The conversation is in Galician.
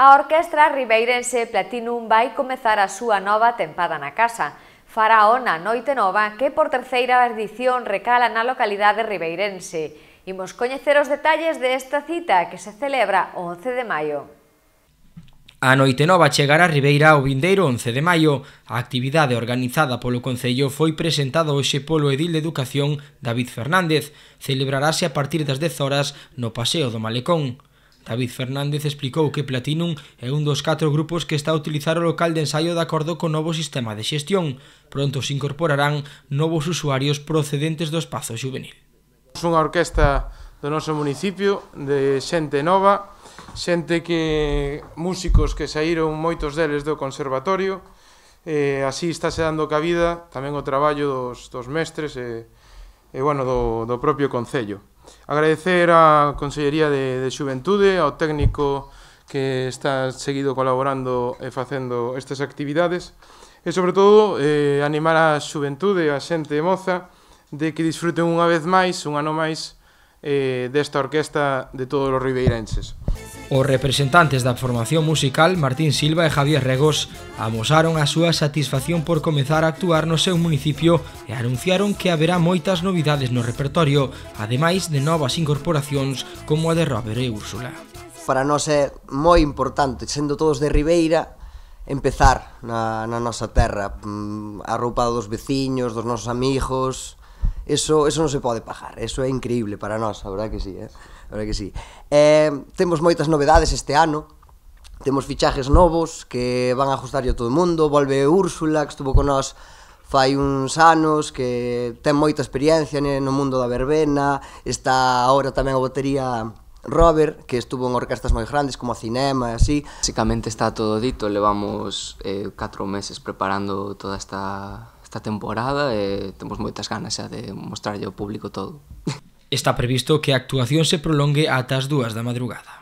A Orquestra Ribeirense Platinum vai comezar a súa nova tempada na casa. Fará ona Noite Nova que por terceira edición recala na localidade ribeirense. Imos coñecer os detalles desta cita que se celebra o 11 de maio. A Noite Nova chegará a Ribeira o vindeiro 11 de maio. A actividade organizada polo Concello foi presentada hoxe polo edil de Educación David Fernández. Celebrarase a partir das 10 horas no Paseo do Malecón. David Fernández explicou que Platinum é un dos catro grupos que está a utilizar o local de ensaio de acordo co novo sistema de xestión. Pronto se incorporarán novos usuarios procedentes do espazo juvenil. Unha orquesta do noso municipio, de xente nova, xente que músicos que saíron moitos deles do conservatorio, eh, así está se dando cabida tamén o traballo dos, dos mestres e, e bueno, do, do propio Concello. Agradecer á Consellería de, de Xuventude, ao técnico que está seguido colaborando e facendo estas actividades, e, sobre todo, eh, animar a xuventude, a xente moza, de que disfruten unha vez máis, un ano máis, eh, desta orquesta de todos os ribeirenses. Os representantes da formación musical Martín Silva e Javier Regos amosaron a súa satisfacción por comezar a actuar no seu municipio e anunciaron que haberá moitas novidades no repertorio, ademais de novas incorporacións como a de Robert e Úrsula. Para nós é moi importante, sendo todos de Ribeira, empezar na, na nosa terra, mm, roupa dos veciños, dos nosos amigos, eso, eso non se pode pagar, eso é increíble para nós, a verdade que sí, eh? a verdade que sí. Eh, temos moitas novedades este ano, temos fichajes novos que van a ajustar a todo o mundo, volve Úrsula, que estuvo con nós fai uns anos que ten moita experiencia no mundo da verbena, está agora tamén a batería Robert, que estuvo en orquestas moi grandes como a cinema e así. Basicamente está todo dito, levamos eh, 4 meses preparando toda esta esta temporada e temos moitas ganas xa de mostrarlle ao público todo. Está previsto que a actuación se prolongue ata as dúas da madrugada.